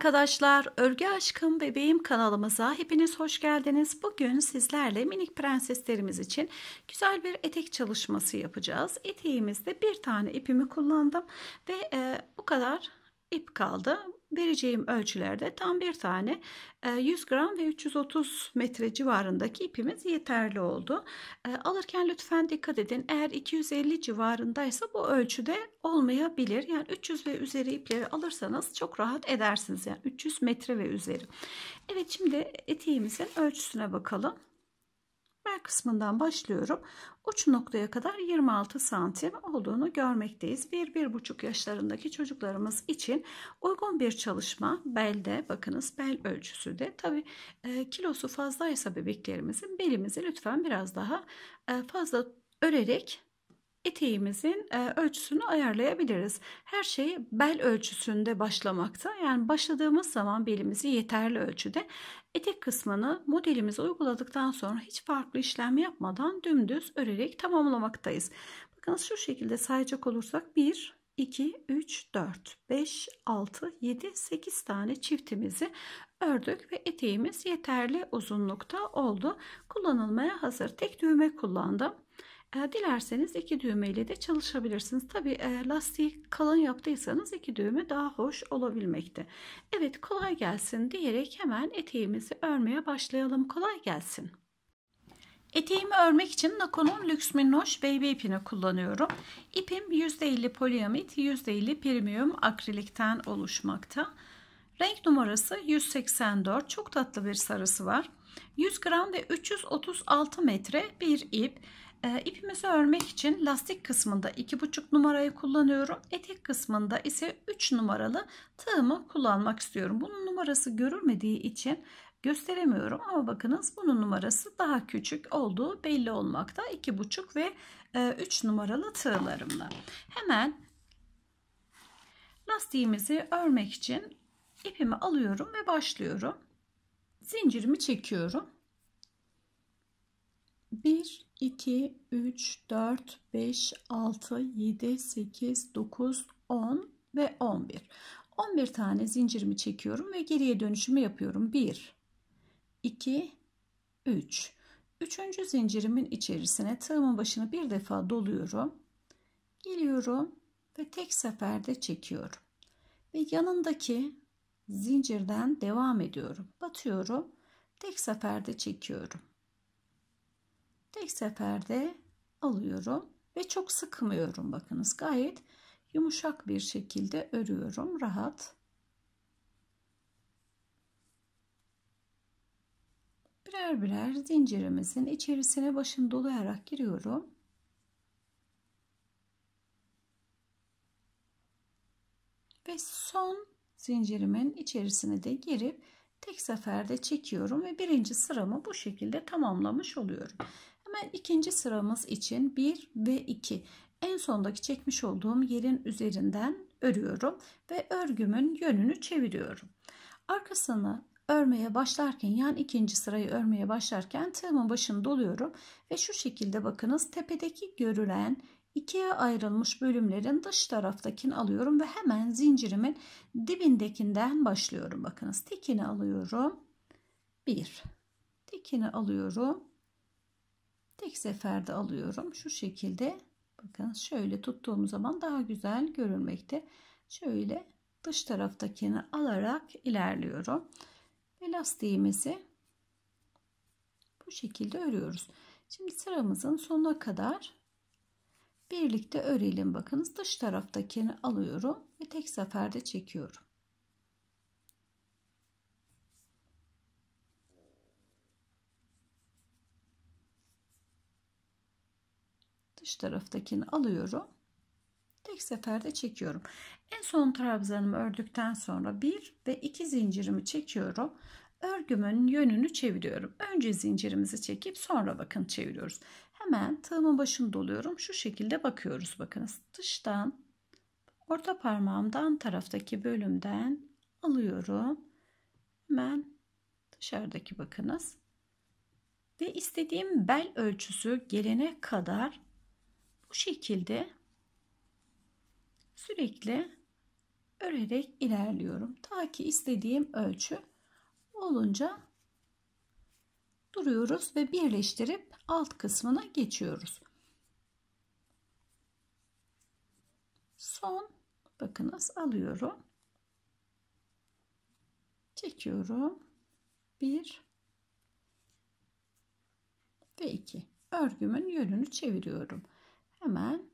arkadaşlar, Örgü Aşkım Bebeğim kanalımıza hepiniz hoş geldiniz. Bugün sizlerle minik prenseslerimiz için güzel bir etek çalışması yapacağız. Eteğimizde bir tane ipimi kullandım ve e, bu kadar ip kaldı vereceğim ölçülerde tam bir tane 100 e, gram ve 330 metre civarındaki ipimiz yeterli oldu. E, alırken lütfen dikkat edin. Eğer 250 civarındaysa bu ölçüde olmayabilir. Yani 300 ve üzeri ipleri alırsanız çok rahat edersiniz. Yani 300 metre ve üzeri. Evet şimdi eteğimizin ölçüsüne bakalım kenar kısmından başlıyorum. Uç noktaya kadar 26 santim olduğunu görmekteyiz. 1-1,5 yaşlarındaki çocuklarımız için uygun bir çalışma belde bakınız bel ölçüsü de. Tabi e, kilosu fazlaysa bebeklerimizin belimizi lütfen biraz daha e, fazla örerek eteğimizin e, ölçüsünü ayarlayabiliriz. Her şey bel ölçüsünde başlamakta. Yani başladığımız zaman belimizi yeterli ölçüde Etek kısmını modelimize uyguladıktan sonra hiç farklı işlem yapmadan dümdüz örerek tamamlamaktayız. Bakınız şu şekilde sayacak olursak 1, 2, 3, 4, 5, 6, 7, 8 tane çiftimizi ördük ve eteğimiz yeterli uzunlukta oldu. Kullanılmaya hazır. Tek düğme kullandım. E, dilerseniz iki düğmeyle de çalışabilirsiniz. Tabi e, lastiği kalın yaptıysanız iki düğme daha hoş olabilmekte. Evet kolay gelsin diyerek hemen eteğimizi örmeye başlayalım. Kolay gelsin. Eteğimi örmek için Nakon'un Lux Minnoş Baby ipini kullanıyorum. İpim %50 poliamit, %50 premium akrilikten oluşmakta. Renk numarası 184. Çok tatlı bir sarısı var. 100 gram ve 336 metre bir ip. Ee, ipimizi örmek için lastik kısmında 2,5 numarayı kullanıyorum. Etek kısmında ise 3 numaralı tığımı kullanmak istiyorum. Bunun numarası görülmediği için gösteremiyorum ama bakınız bunun numarası daha küçük olduğu belli olmakta. 2,5 ve 3 e, numaralı tığlarımla. Hemen lastiğimizi örmek için ipimi alıyorum ve başlıyorum. Zincirimi çekiyorum. 1, 2, 3, 4, 5, 6, 7, 8, 9, 10 ve 11. 11 tane zincirimi çekiyorum ve geriye dönüşümü yapıyorum. 1, 2, 3. Üçüncü zincirimin içerisine tığımın başını bir defa doluyorum. Geliyorum ve tek seferde çekiyorum. Ve yanındaki zincirden devam ediyorum. Batıyorum. Tek seferde çekiyorum tek seferde alıyorum ve çok sıkmıyorum bakınız gayet yumuşak bir şekilde örüyorum rahat birer birer zincirimizin içerisine başını dolayarak giriyorum ve son zincirimin içerisine de girip tek seferde çekiyorum ve birinci sıramı bu şekilde tamamlamış oluyorum Hemen ikinci sıramız için 1 ve 2 en sondaki çekmiş olduğum yerin üzerinden örüyorum ve örgümün yönünü çeviriyorum. Arkasını örmeye başlarken yani ikinci sırayı örmeye başlarken tığımın başını doluyorum ve şu şekilde bakınız tepedeki görülen ikiye ayrılmış bölümlerin dış taraftakini alıyorum ve hemen zincirimin dibindekinden başlıyorum. Bakınız tekini alıyorum. bir, tekini alıyorum tek seferde alıyorum. Şu şekilde bakın şöyle tuttuğum zaman daha güzel görünmekte. Şöyle dış taraftakini alarak ilerliyorum. Ve lastiğimizi bu şekilde örüyoruz. Şimdi sıramızın sonuna kadar birlikte örelim. Bakınız dış taraftakini alıyorum ve tek seferde çekiyorum. dış taraftakini alıyorum tek seferde çekiyorum en son trabzanımı ördükten sonra bir ve iki zincirimi çekiyorum örgümün yönünü çeviriyorum önce zincirimizi çekip sonra bakın çeviriyoruz hemen tığımın başını doluyorum şu şekilde bakıyoruz bakınız dıştan orta parmağımdan taraftaki bölümden alıyorum hemen dışarıdaki bakınız ve istediğim bel ölçüsü gelene kadar bu şekilde sürekli örerek ilerliyorum. Ta ki istediğim ölçü olunca duruyoruz ve birleştirip alt kısmına geçiyoruz. Son bakınız alıyorum. Çekiyorum. 1 ve 2. Örgümün yönünü çeviriyorum. Hemen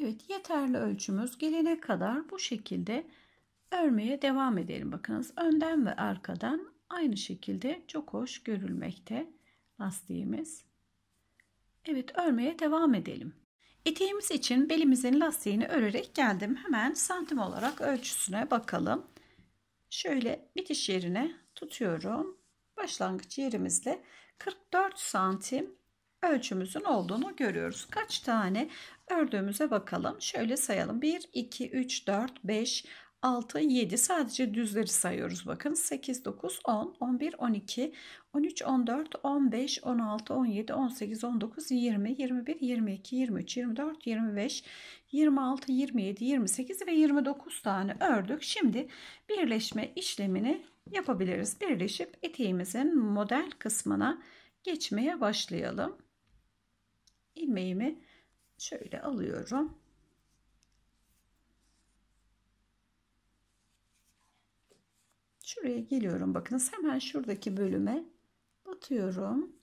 Evet yeterli ölçümüz gelene kadar bu şekilde örmeye devam edelim. Bakınız önden ve arkadan aynı şekilde çok hoş görülmekte lastiğimiz. Evet örmeye devam edelim. Eteğimiz için belimizin lastiğini örerek geldim. Hemen santim olarak ölçüsüne bakalım. Şöyle bitiş yerine tutuyorum başlangıç yerimizde 44 santim ölçümüzün olduğunu görüyoruz. Kaç tane ördüğümüze bakalım. Şöyle sayalım. 1, 2, 3, 4, 5, 6, 7 sadece düzleri sayıyoruz bakın. 8, 9, 10, 11, 12, 13, 14, 15, 16, 17, 18, 19, 20, 21, 22, 23, 24, 25, 26, 27, 28 ve 29 tane ördük. Şimdi birleşme işlemini yapabiliriz. Birleşip eteğimizin model kısmına geçmeye başlayalım. Ilmeğimi şöyle alıyorum. Şuraya geliyorum. Bakınız hemen şuradaki bölüme batıyorum.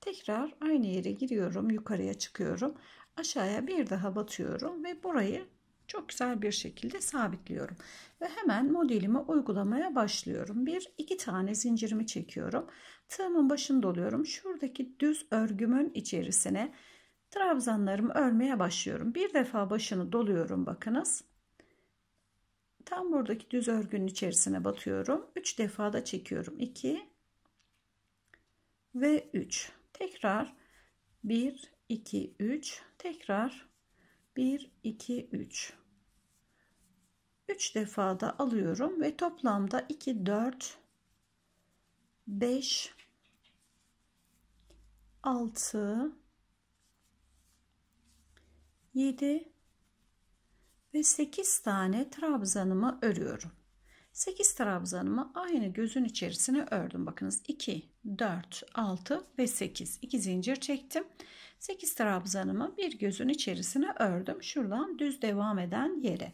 Tekrar aynı yere giriyorum. Yukarıya çıkıyorum. Aşağıya bir daha batıyorum ve burayı çok güzel bir şekilde sabitliyorum. Ve hemen modelimi uygulamaya başlıyorum. Bir iki tane zincirimi çekiyorum. Tığımın başını doluyorum. Şuradaki düz örgümün içerisine trabzanlarımı örmeye başlıyorum. Bir defa başını doluyorum bakınız. Tam buradaki düz örgünün içerisine batıyorum. 3 defa da çekiyorum. 2 ve 3. Tekrar 1 2 3 tekrar 1 2 3 3 defa da alıyorum ve toplamda 2 4 5 6 7 ve 8 tane trabzanımı örüyorum. 8 trabzanımı aynı gözün içerisine ördüm. Bakınız 2, 4, 6 ve 8. 2 zincir çektim. 8 trabzanımı bir gözün içerisine ördüm. Şuradan düz devam eden yere.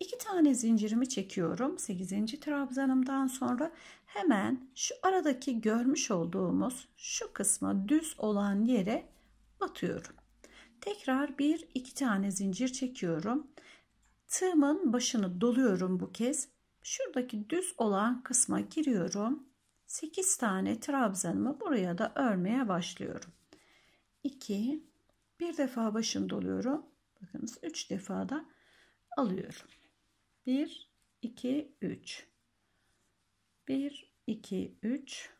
2 tane zincirimi çekiyorum. 8. trabzanımdan sonra hemen şu aradaki görmüş olduğumuz şu kısma düz olan yere batıyorum. Tekrar bir iki tane zincir çekiyorum. Tığımın başını doluyorum bu kez. Şuradaki düz olan kısma giriyorum. 8 tane trabzanımı buraya da örmeye başlıyorum. 2 bir defa başını doluyorum. Bakınız 3 defa da alıyorum. 1 2 3 1 2 3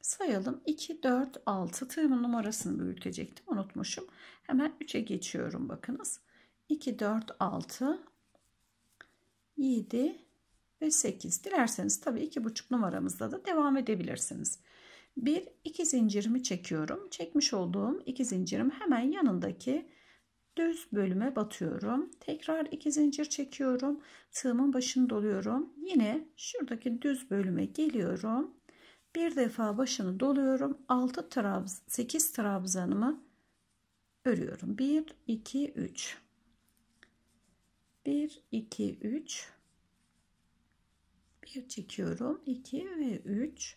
sayalım 2 4 6 tığımın numarasını büyütecektim unutmuşum hemen 3'e geçiyorum bakınız 2 4 6 7 ve 8 dilerseniz tabii iki buçuk numaramızda da devam edebilirsiniz bir iki zincirimi çekiyorum çekmiş olduğum iki zincirim hemen yanındaki düz bölüme batıyorum. Tekrar iki zincir çekiyorum. Tığımın başını doluyorum. Yine şuradaki düz bölüme geliyorum. Bir defa başını doluyorum. 6 trabz 8 trabzanımı örüyorum. 1 2 3 1 2 3 Bir çekiyorum. 2 ve 3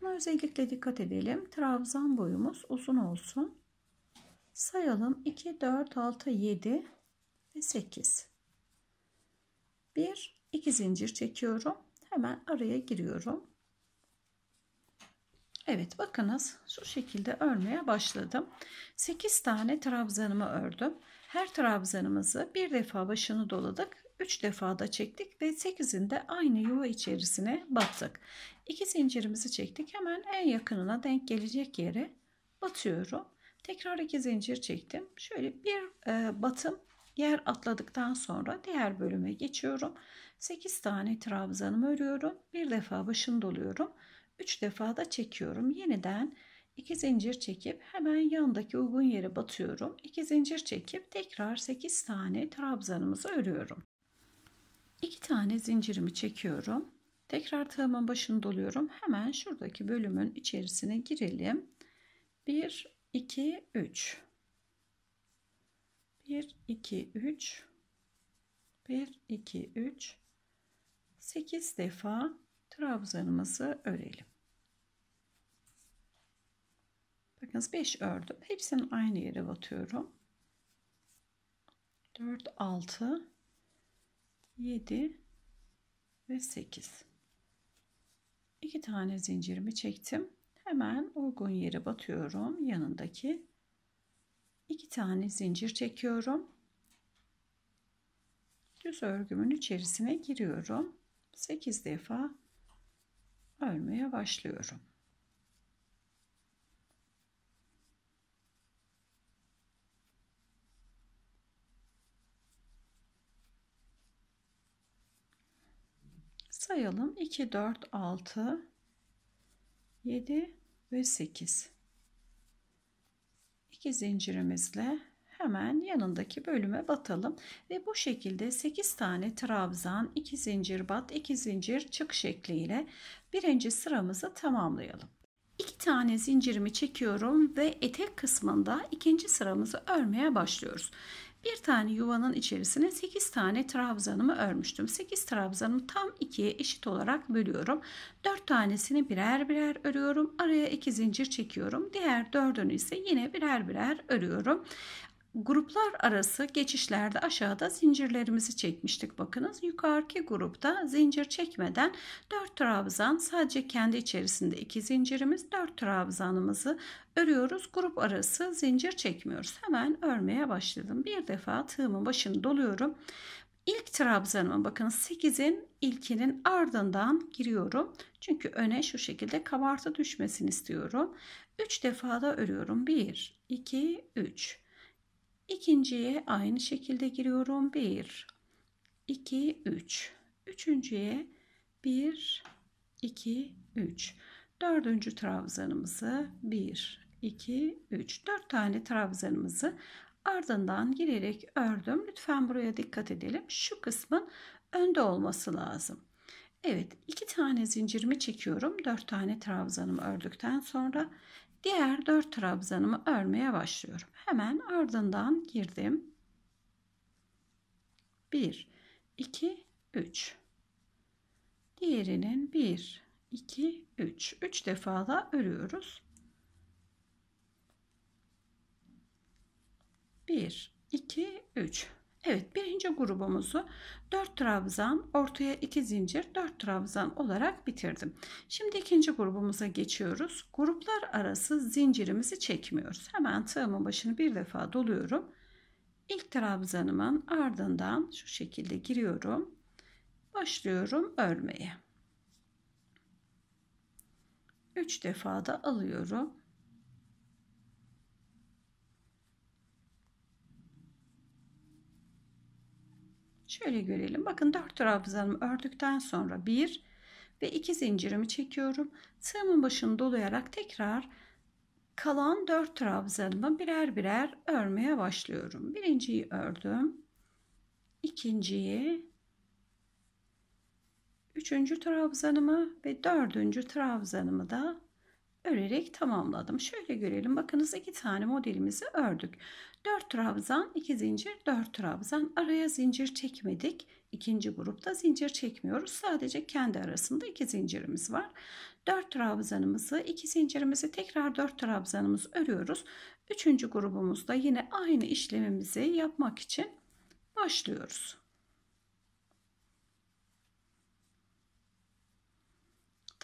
Buna özellikle dikkat edelim. Trabzan boyumuz uzun olsun sayalım 2 4 6 7 ve 8 bir iki zincir çekiyorum hemen araya giriyorum Evet bakınız şu şekilde örmeye başladım 8 tane trabzanımı ördüm her trabzanımızı bir defa başını doladık 3 defa da çektik ve 8'inde aynı yuva içerisine battık 2 zincirimizi çektik hemen en yakınına denk gelecek yere batıyorum Tekrar iki zincir çektim. Şöyle bir e, batım yer atladıktan sonra diğer bölüme geçiyorum. 8 tane trabzanım örüyorum. Bir defa başını doluyorum. 3 defa da çekiyorum. Yeniden 2 zincir çekip hemen yandaki uygun yere batıyorum. 2 zincir çekip tekrar 8 tane trabzanımızı örüyorum. 2 tane zincirimi çekiyorum. Tekrar tığımın başını doluyorum. Hemen şuradaki bölümün içerisine girelim. 1 2 3 1 2 3 1 2 3 8 defa trabzanımızı örelim. Bakınız 5 ördüm. Hepsini aynı yere batıyorum. 4 6 7 ve 8. 2 tane zincirimi çektim hemen uygun yere batıyorum. Yanındaki iki tane zincir çekiyorum. Düz örgümün içerisine giriyorum. 8 defa örmeye başlıyorum. sayalım 2 4 6 7 ve 8 2 zincirimizle hemen yanındaki bölüme batalım ve bu şekilde 8 tane trabzan 2 zincir bat 2 zincir çık şekliyle birinci sıramızı tamamlayalım İki tane zincirimi çekiyorum ve etek kısmında ikinci sıramızı örmeye başlıyoruz. Bir tane yuvanın içerisine 8 tane trabzanımı örmüştüm. 8 trabzanımı tam ikiye eşit olarak bölüyorum. 4 tanesini birer birer örüyorum. Araya 2 zincir çekiyorum. Diğer 4'ünü ise yine birer birer örüyorum. Gruplar arası geçişlerde aşağıda zincirlerimizi çekmiştik. Bakınız yukarıki grupta zincir çekmeden 4 trabzan sadece kendi içerisinde 2 zincirimiz 4 trabzanımızı örüyoruz. Grup arası zincir çekmiyoruz. Hemen örmeye başladım. Bir defa tığımın başını doluyorum. İlk trabzanıma bakın 8'in ilkinin ardından giriyorum. Çünkü öne şu şekilde kabartı düşmesini istiyorum. 3 defa da örüyorum. 1, 2, 3. İkinciye aynı şekilde giriyorum. 1, 2, 3. Üçüncüye 1, 2, 3. Dördüncü trabzanımızı 1, 2, 3. Dört tane trabzanımızı ardından girerek ördüm. Lütfen buraya dikkat edelim. Şu kısmın önde olması lazım. Evet iki tane zincirimi çekiyorum. Dört tane trabzanımı ördükten sonra Diğer dört trabzanımı örmeye başlıyorum. Hemen ardından girdim. 1, 2, 3. Diğerinin 1, 2, 3. 3 defa da örüyoruz. 1, 2, 3. Evet birinci grubumuzu 4 trabzan ortaya 2 zincir 4 trabzan olarak bitirdim. Şimdi ikinci grubumuza geçiyoruz. Gruplar arası zincirimizi çekmiyoruz. Hemen tığımın başını bir defa doluyorum. İlk trabzanımın ardından şu şekilde giriyorum. Başlıyorum örmeye. 3 defa da alıyorum Şöyle görelim. Bakın dört trabzanımı ördükten sonra bir ve iki zincirimi çekiyorum. Tığımın başını dolayarak tekrar kalan dört trabzanımı birer birer örmeye başlıyorum. Birinciyi ördüm. ikinciyi, üçüncü trabzanımı ve dördüncü trabzanımı da örerek tamamladım. Şöyle görelim. Bakınız iki tane modelimizi ördük. 4 trabzan, 2 zincir, 4 trabzan. Araya zincir çekmedik. İkinci grupta zincir çekmiyoruz. Sadece kendi arasında iki zincirimiz var. 4 trabzanımızı, 2 zincirimizi tekrar 4 trabzanımızı örüyoruz. Üçüncü grubumuzda yine aynı işlemimizi yapmak için başlıyoruz.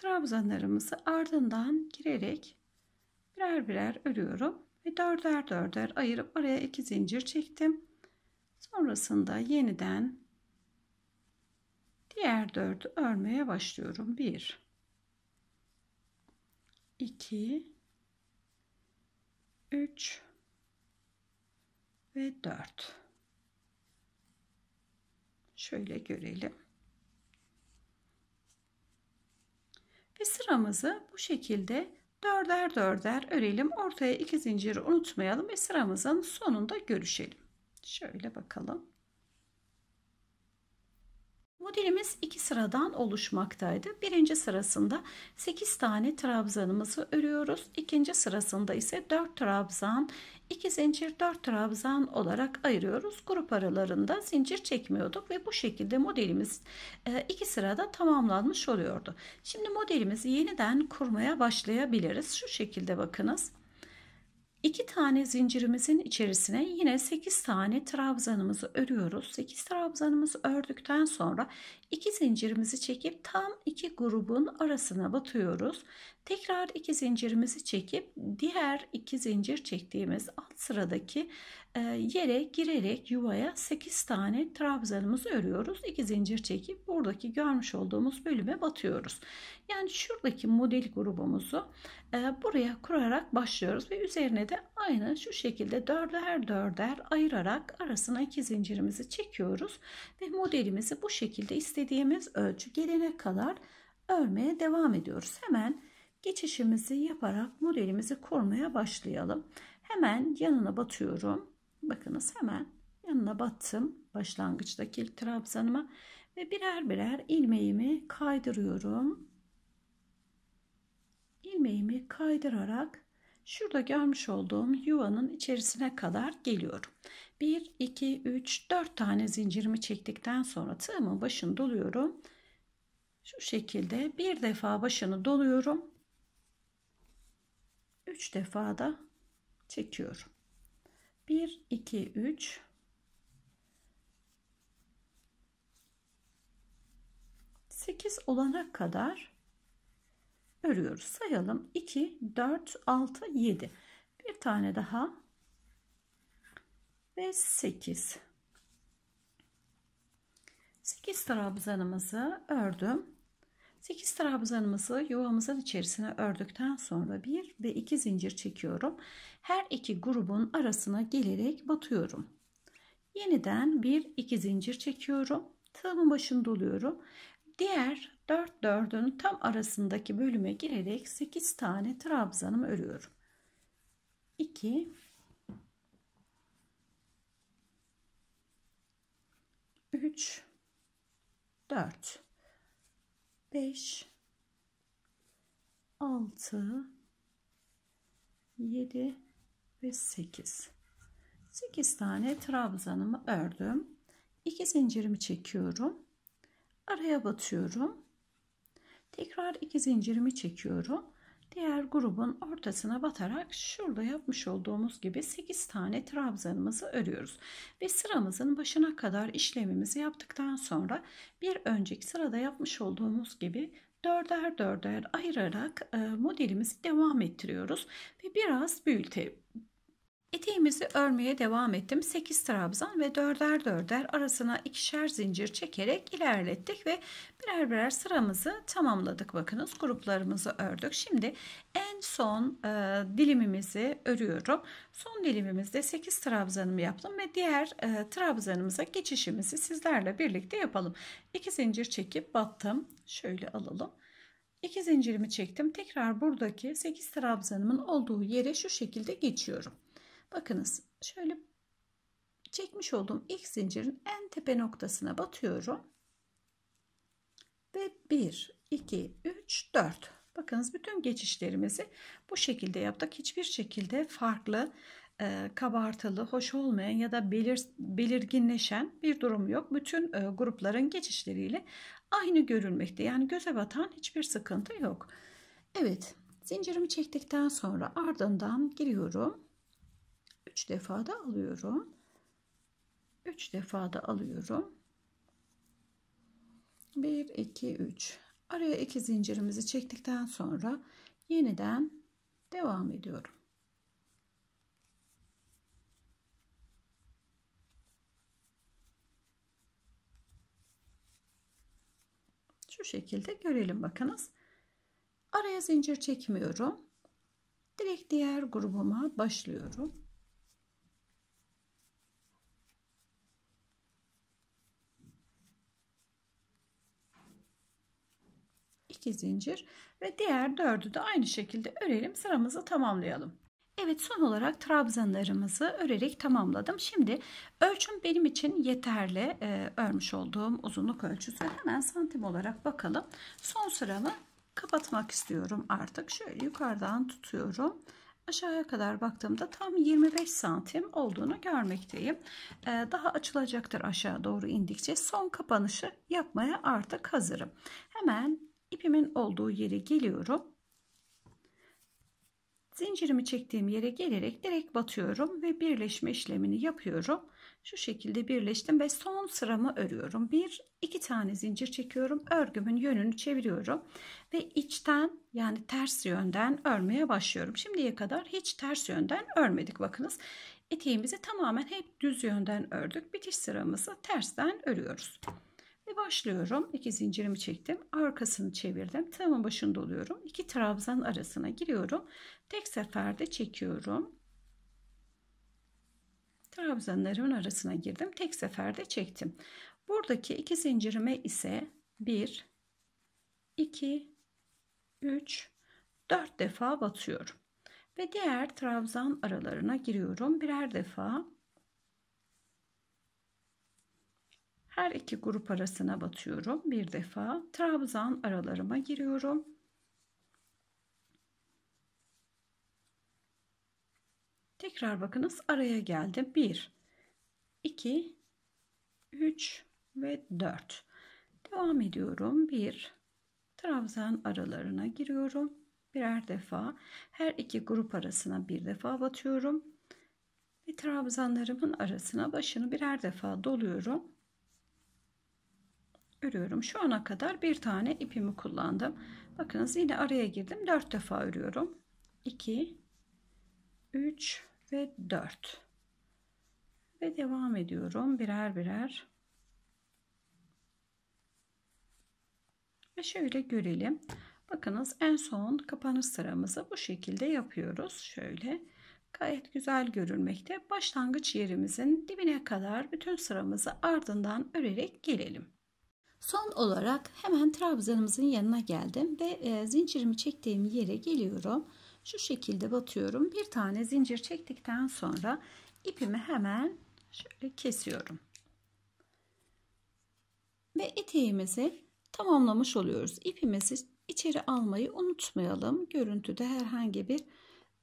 trabzanlarımızı ardından girerek birer birer örüyorum ve dörder dörder ayırıp araya iki zincir çektim. Sonrasında yeniden diğer dördü örmeye başlıyorum. 1 2 3 ve 4 şöyle görelim. Ve sıramızı bu şekilde dörder dörder örelim. Ortaya iki zinciri unutmayalım ve sıramızın sonunda görüşelim. Şöyle bakalım. Modelimiz iki sıradan oluşmaktaydı. Birinci sırasında 8 tane trabzanımızı örüyoruz. İkinci sırasında ise 4 trabzan, 2 zincir 4 trabzan olarak ayırıyoruz. Grup aralarında zincir çekmiyorduk ve bu şekilde modelimiz e, iki sırada tamamlanmış oluyordu. Şimdi modelimizi yeniden kurmaya başlayabiliriz. Şu şekilde bakınız. 2 tane zincirimizin içerisine yine 8 tane trabzanımızı örüyoruz. 8 trabzanımızı ördükten sonra 2 zincirimizi çekip tam 2 grubun arasına batıyoruz. Tekrar 2 zincirimizi çekip diğer 2 zincir çektiğimiz alt sıradaki ee, yere girerek yuvaya 8 tane trabzanımızı örüyoruz. 2 zincir çekip buradaki görmüş olduğumuz bölüme batıyoruz. Yani şuradaki model grubumuzu e, buraya kurarak başlıyoruz ve üzerine de aynı şu şekilde dörder dörder ayırarak arasına 2 zincirimizi çekiyoruz ve modelimizi bu şekilde istediğimiz ölçü gelene kadar örmeye devam ediyoruz. Hemen geçişimizi yaparak modelimizi kurmaya başlayalım. Hemen yanına batıyorum. Bakınız hemen yanına battım başlangıçtaki ilk trabzanıma ve birer birer ilmeğimi kaydırıyorum. Ilmeğimi kaydırarak şurada görmüş olduğum yuvanın içerisine kadar geliyorum. 1, 2, 3, 4 tane zincirimi çektikten sonra tığımın başını doluyorum. Şu şekilde bir defa başını doluyorum. 3 defa da çekiyorum. 1 2 3 8 olana kadar örüyoruz. Sayalım 2 4 6 7. Bir tane daha ve 8. 8 trabzanımızı ördüm. 8 trabzanımızı yuvamızın içerisine ördükten sonra 1 ve 2 zincir çekiyorum. Her iki grubun arasına gelerek batıyorum. Yeniden 1 2 zincir çekiyorum. Tığımın başını doluyorum. Diğer 4 4'ün tam arasındaki bölüme girerek 8 tane trabzanımı örüyorum. 2 3 4 5 6 7 ve 8 8 tane trabzanımı ördüm 2 zincirimi çekiyorum araya batıyorum tekrar 2 zincirimi çekiyorum diğer grubun ortasına batarak şurada yapmış olduğumuz gibi 8 tane trabzanımızı örüyoruz. Ve sıramızın başına kadar işlemimizi yaptıktan sonra bir önceki sırada yapmış olduğumuz gibi dörder dörder ayırarak e, modelimizi devam ettiriyoruz ve biraz büyütelim. Eteğimizi örmeye devam ettim. 8 trabzan ve 4'er 4'er arasına ikişer zincir çekerek ilerlettik ve birer birer sıramızı tamamladık. Bakınız gruplarımızı ördük. Şimdi en son e, dilimimizi örüyorum. Son dilimimizde 8 trabzanımı yaptım ve diğer e, trabzanımıza geçişimizi sizlerle birlikte yapalım. 2 zincir çekip battım. Şöyle alalım. 2 zincirimi çektim. Tekrar buradaki 8 trabzanımın olduğu yere şu şekilde geçiyorum. Bakınız şöyle çekmiş olduğum ilk zincirin en tepe noktasına batıyorum. Ve 1, 2, 3, 4. Bakınız bütün geçişlerimizi bu şekilde yaptık. Hiçbir şekilde farklı, e, kabartılı, hoş olmayan ya da belir, belirginleşen bir durum yok. Bütün e, grupların geçişleriyle aynı görülmekte. Yani göze batan hiçbir sıkıntı yok. Evet, zincirimi çektikten sonra ardından giriyorum. 3 defa da alıyorum. 3 defa da alıyorum. 1 2 3. Araya 2 zincirimizi çektikten sonra yeniden devam ediyorum. Şu şekilde görelim bakınız. Araya zincir çekmiyorum. Direkt diğer grubuma başlıyorum. iki zincir ve diğer dördü de aynı şekilde örelim sıramızı tamamlayalım. Evet son olarak trabzanlarımızı örerek tamamladım. Şimdi ölçüm benim için yeterli ee, örmüş olduğum uzunluk ölçüsü. Hemen santim olarak bakalım. Son sıramı kapatmak istiyorum artık. Şöyle yukarıdan tutuyorum. Aşağıya kadar baktığımda tam 25 santim olduğunu görmekteyim. Ee, daha açılacaktır aşağı doğru indikçe. Son kapanışı yapmaya artık hazırım. Hemen ipimin olduğu yere geliyorum. Zincirimi çektiğim yere gelerek direkt batıyorum ve birleşme işlemini yapıyorum. Şu şekilde birleştim ve son sıramı örüyorum. Bir, iki tane zincir çekiyorum. Örgümün yönünü çeviriyorum. Ve içten yani ters yönden örmeye başlıyorum. Şimdiye kadar hiç ters yönden örmedik. Bakınız eteğimizi tamamen hep düz yönden ördük. Bitiş sıramızı tersten örüyoruz. Ve başlıyorum. İki zincirimi çektim. Arkasını çevirdim. Tığımın başında oluyorum. İki trabzan arasına giriyorum. Tek seferde çekiyorum. Trabzanların arasına girdim. Tek seferde çektim. Buradaki iki zincirime ise 1, 2, 3, 4 defa batıyorum. Ve diğer trabzan aralarına giriyorum. Birer defa Her iki grup arasına batıyorum. Bir defa trabzan aralarıma giriyorum. Tekrar bakınız araya geldim. 1, 2, 3 ve 4. Devam ediyorum. bir, trabzan aralarına giriyorum. Birer defa her iki grup arasına bir defa batıyorum. Ve trabzanlarımın arasına başını birer defa doluyorum örüyorum. Şu ana kadar bir tane ipimi kullandım. Bakınız yine araya girdim. 4 defa örüyorum. 2 3 ve 4 ve devam ediyorum birer birer ve şöyle görelim bakınız en son kapanış sıramızı bu şekilde yapıyoruz şöyle gayet güzel görünmekte başlangıç yerimizin dibine kadar bütün sıramızı ardından örerek gelelim Son olarak hemen trabzanımızın yanına geldim ve e, zincirimi çektiğim yere geliyorum. Şu şekilde batıyorum. Bir tane zincir çektikten sonra ipimi hemen şöyle kesiyorum. Ve eteğimizi tamamlamış oluyoruz. İpimizi içeri almayı unutmayalım. Görüntüde herhangi bir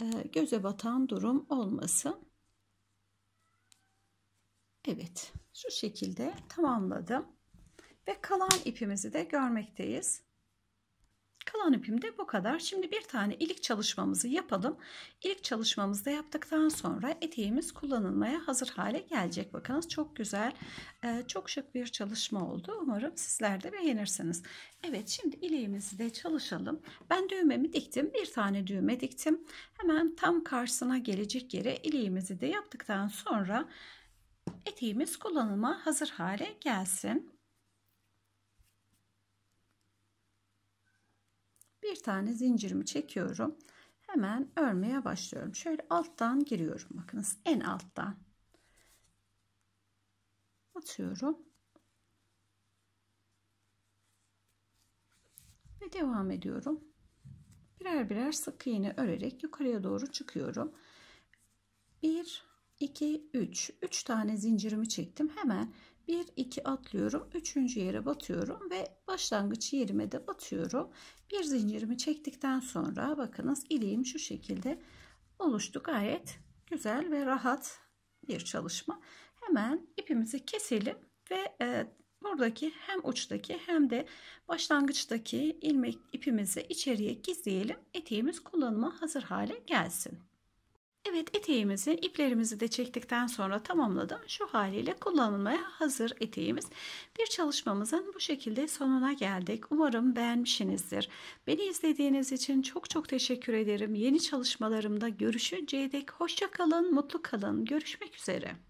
e, göze batan durum olmasın. Evet şu şekilde tamamladım. Ve kalan ipimizi de görmekteyiz. Kalan ipim de bu kadar. Şimdi bir tane ilik çalışmamızı yapalım. İlik çalışmamızı da yaptıktan sonra eteğimiz kullanılmaya hazır hale gelecek. Bakınız çok güzel, e, çok şık bir çalışma oldu. Umarım sizler de beğenirsiniz. Evet şimdi ileğimizi de çalışalım. Ben düğmemi diktim. Bir tane düğme diktim. Hemen tam karşısına gelecek yere ileğimizi de yaptıktan sonra eteğimiz kullanılma hazır hale gelsin. bir tane zincirimi çekiyorum. Hemen örmeye başlıyorum. Şöyle alttan giriyorum. Bakınız en alttan. Atıyorum. Ve devam ediyorum. Birer birer sık iğne örerek yukarıya doğru çıkıyorum. 1 2 3 3 tane zincirimi çektim. Hemen 1 2 atlıyorum. 3. yere batıyorum ve başlangıç yerime de batıyorum. Bir zincirimi çektikten sonra bakınız iliğim şu şekilde oluştu. Gayet güzel ve rahat bir çalışma. Hemen ipimizi keselim ve e, buradaki hem uçtaki hem de başlangıçtaki ilmek ipimizi içeriye gizleyelim. Eteğimiz kullanıma hazır hale gelsin. Evet eteğimizi iplerimizi de çektikten sonra tamamladım. Şu haliyle kullanılmaya hazır eteğimiz. Bir çalışmamızın bu şekilde sonuna geldik. Umarım beğenmişsinizdir. Beni izlediğiniz için çok çok teşekkür ederim. Yeni çalışmalarımda görüşünceye dek hoşça kalın, mutlu kalın. Görüşmek üzere.